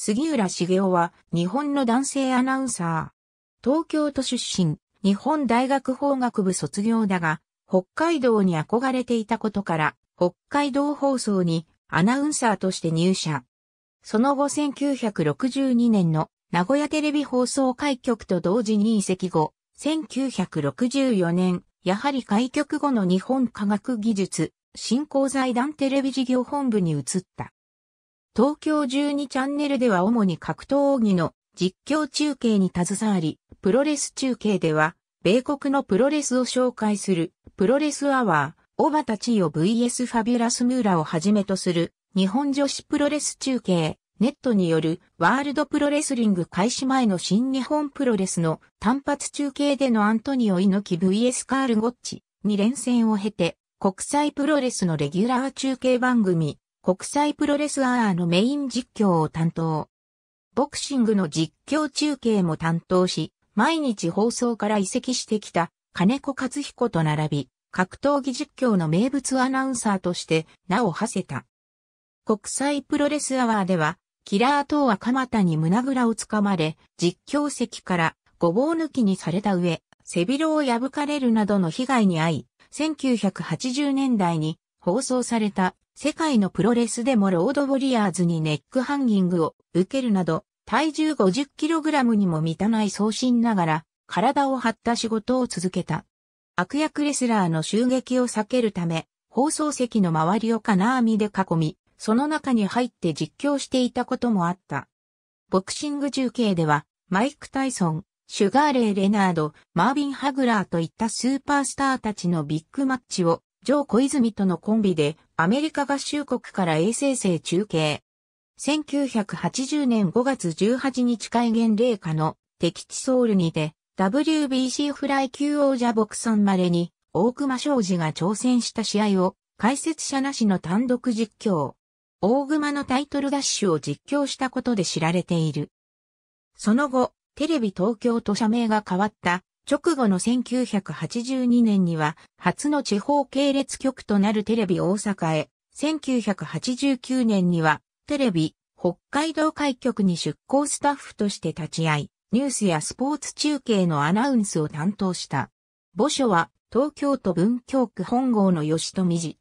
杉浦茂雄は日本の男性アナウンサー。東京都出身、日本大学法学部卒業だが、北海道に憧れていたことから、北海道放送にアナウンサーとして入社。その後1962年の名古屋テレビ放送開局と同時に移籍後、1964年、やはり開局後の日本科学技術振興財団テレビ事業本部に移った。東京12チャンネルでは主に格闘技の実況中継に携わり、プロレス中継では、米国のプロレスを紹介する、プロレスアワー、小タ千代 VS ファビュラスムーラをはじめとする、日本女子プロレス中継、ネットによるワールドプロレスリング開始前の新日本プロレスの単発中継でのアントニオ猪木 VS カールゴッチに連戦を経て、国際プロレスのレギュラー中継番組、国際プロレスアーのメイン実況を担当。ボクシングの実況中継も担当し、毎日放送から移籍してきた金子勝彦と並び、格闘技実況の名物アナウンサーとして名を馳せた。国際プロレスアワーでは、キラー等は鎌田に胸ぐらをつかまれ、実況席からごぼう抜きにされた上、背広を破かれるなどの被害に遭い、1980年代に放送された世界のプロレスでもロードウォリアーズにネックハンギングを受けるなど、体重 50kg にも満たない送信ながら、体を張った仕事を続けた。悪役レスラーの襲撃を避けるため、放送席の周りを金網で囲み、その中に入って実況していたこともあった。ボクシング中継では、マイク・タイソン、シュガーレイ・レナード、マービン・ハグラーといったスーパースターたちのビッグマッチをジョー小泉とのコンビでアメリカ合衆国から衛星生中継。1980年5月18日戒厳令下の敵地ソウルにて WBC フライ級王者牧さん稀に大熊昌司が挑戦した試合を解説者なしの単独実況。大熊のタイトルダッシュを実況したことで知られている。その後、テレビ東京と社名が変わった直後の1982年には、初の地方系列局となるテレビ大阪へ、1989年には、テレビ、北海道開局に出向スタッフとして立ち会い、ニュースやスポーツ中継のアナウンスを担当した。墓所は、東京都文京区本郷の吉富寺。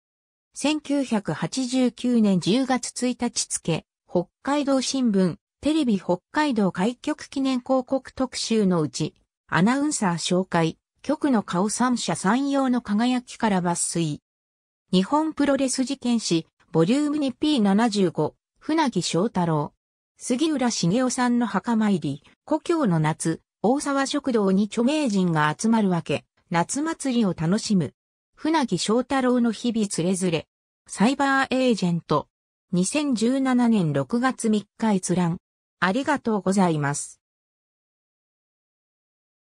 1989年10月1日付、北海道新聞、テレビ北海道開局記念広告特集のうち、アナウンサー紹介、局の顔三者三様の輝きから抜粋。日本プロレス事件史、ボリューム 2P75、船木翔太郎。杉浦茂雄さんの墓参り、故郷の夏、大沢食堂に著名人が集まるわけ、夏祭りを楽しむ。船木翔太郎の日々つれづれ。サイバーエージェント。2017年6月3日閲覧。ありがとうございます。